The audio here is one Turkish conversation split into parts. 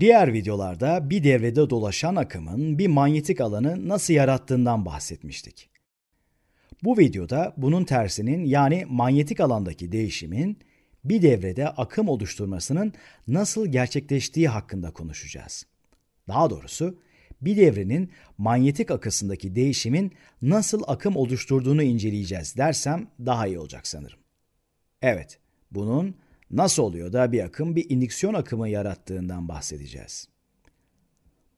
Diğer videolarda bir devrede dolaşan akımın bir manyetik alanı nasıl yarattığından bahsetmiştik. Bu videoda bunun tersinin yani manyetik alandaki değişimin bir devrede akım oluşturmasının nasıl gerçekleştiği hakkında konuşacağız. Daha doğrusu bir devrenin manyetik akısındaki değişimin nasıl akım oluşturduğunu inceleyeceğiz dersem daha iyi olacak sanırım. Evet, bunun nasıl oluyor da bir akım bir indüksiyon akımı yarattığından bahsedeceğiz.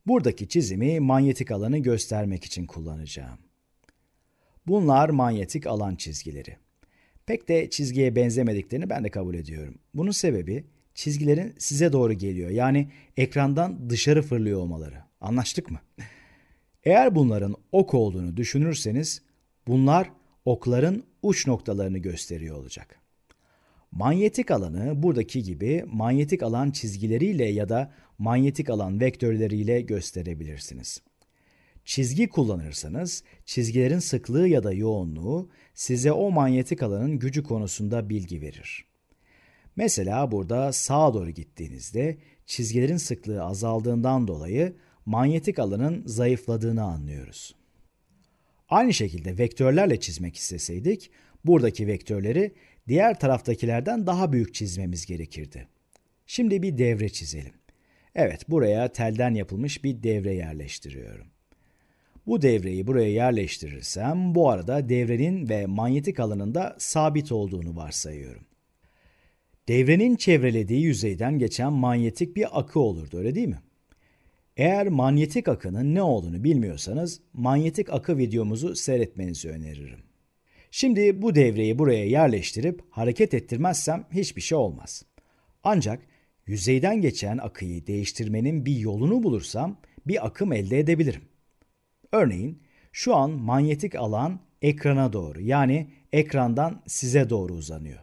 Buradaki çizimi manyetik alanı göstermek için kullanacağım. Bunlar manyetik alan çizgileri. Pek de çizgiye benzemediklerini ben de kabul ediyorum. Bunun sebebi çizgilerin size doğru geliyor. Yani ekrandan dışarı fırlıyor olmaları. Anlaştık mı? Eğer bunların ok olduğunu düşünürseniz bunlar okların uç noktalarını gösteriyor olacak. Manyetik alanı buradaki gibi manyetik alan çizgileriyle ya da manyetik alan vektörleriyle gösterebilirsiniz. Çizgi kullanırsanız çizgilerin sıklığı ya da yoğunluğu size o manyetik alanın gücü konusunda bilgi verir. Mesela burada sağa doğru gittiğinizde çizgilerin sıklığı azaldığından dolayı manyetik alanın zayıfladığını anlıyoruz. Aynı şekilde vektörlerle çizmek isteseydik buradaki vektörleri diğer taraftakilerden daha büyük çizmemiz gerekirdi. Şimdi bir devre çizelim. Evet buraya telden yapılmış bir devre yerleştiriyorum. Bu devreyi buraya yerleştirirsem bu arada devrenin ve manyetik alanında sabit olduğunu varsayıyorum. Devrenin çevrelediği yüzeyden geçen manyetik bir akı olurdu öyle değil mi? Eğer manyetik akının ne olduğunu bilmiyorsanız manyetik akı videomuzu seyretmenizi öneririm. Şimdi bu devreyi buraya yerleştirip hareket ettirmezsem hiçbir şey olmaz. Ancak yüzeyden geçen akıyı değiştirmenin bir yolunu bulursam bir akım elde edebilirim. Örneğin şu an manyetik alan ekrana doğru yani ekrandan size doğru uzanıyor.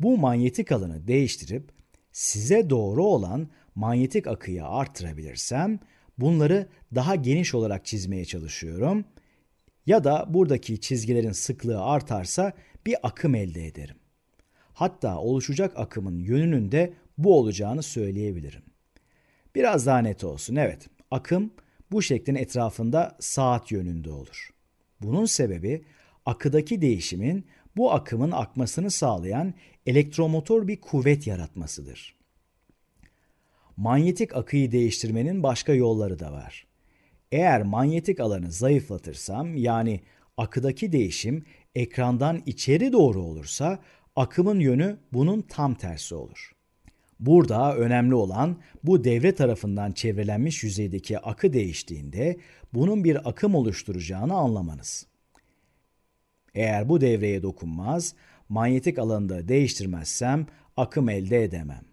Bu manyetik alanı değiştirip size doğru olan manyetik akıyı artırabilirsem bunları daha geniş olarak çizmeye çalışıyorum ya da buradaki çizgilerin sıklığı artarsa bir akım elde ederim. Hatta oluşacak akımın yönünün de bu olacağını söyleyebilirim. Biraz daha net olsun. Evet, akım bu şeklin etrafında saat yönünde olur. Bunun sebebi akıdaki değişimin bu akımın akmasını sağlayan elektromotor bir kuvvet yaratmasıdır. Manyetik akıyı değiştirmenin başka yolları da var. Eğer manyetik alanı zayıflatırsam yani akıdaki değişim ekrandan içeri doğru olursa akımın yönü bunun tam tersi olur. Burada önemli olan bu devre tarafından çevrelenmiş yüzeydeki akı değiştiğinde bunun bir akım oluşturacağını anlamanız. Eğer bu devreye dokunmaz, manyetik alanında değiştirmezsem akım elde edemem.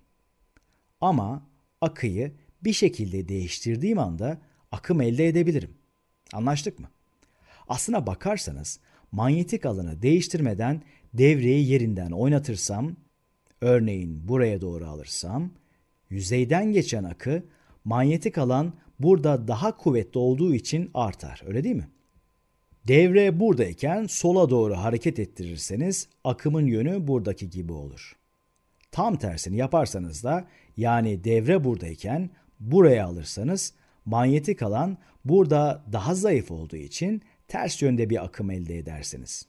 Ama akıyı bir şekilde değiştirdiğim anda akım elde edebilirim. Anlaştık mı? Aslına bakarsanız manyetik alanı değiştirmeden devreyi yerinden oynatırsam, örneğin buraya doğru alırsam, yüzeyden geçen akı manyetik alan burada daha kuvvetli olduğu için artar. Öyle değil mi? Devre buradayken sola doğru hareket ettirirseniz akımın yönü buradaki gibi olur. Tam tersini yaparsanız da yani devre buradayken buraya alırsanız manyetik alan burada daha zayıf olduğu için ters yönde bir akım elde edersiniz.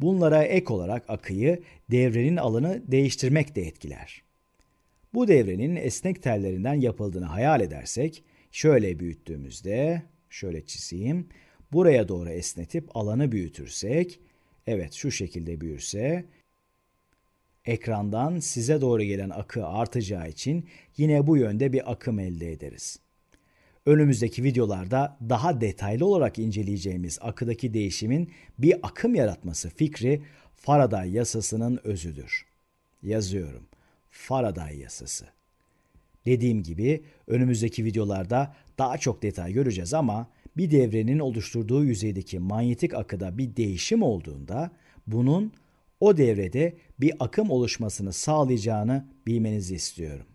Bunlara ek olarak akıyı devrenin alanı değiştirmek de etkiler. Bu devrenin esnek tellerinden yapıldığını hayal edersek şöyle büyüttüğümüzde şöyle çizeyim. Buraya doğru esnetip alanı büyütürsek evet şu şekilde büyürse ekrandan size doğru gelen akı artacağı için yine bu yönde bir akım elde ederiz. Önümüzdeki videolarda daha detaylı olarak inceleyeceğimiz akıdaki değişimin bir akım yaratması fikri Faraday yasasının özüdür. Yazıyorum. Faraday yasası. Dediğim gibi önümüzdeki videolarda daha çok detay göreceğiz ama bir devrenin oluşturduğu yüzeydeki manyetik akıda bir değişim olduğunda bunun o devrede bir akım oluşmasını sağlayacağını bilmenizi istiyorum.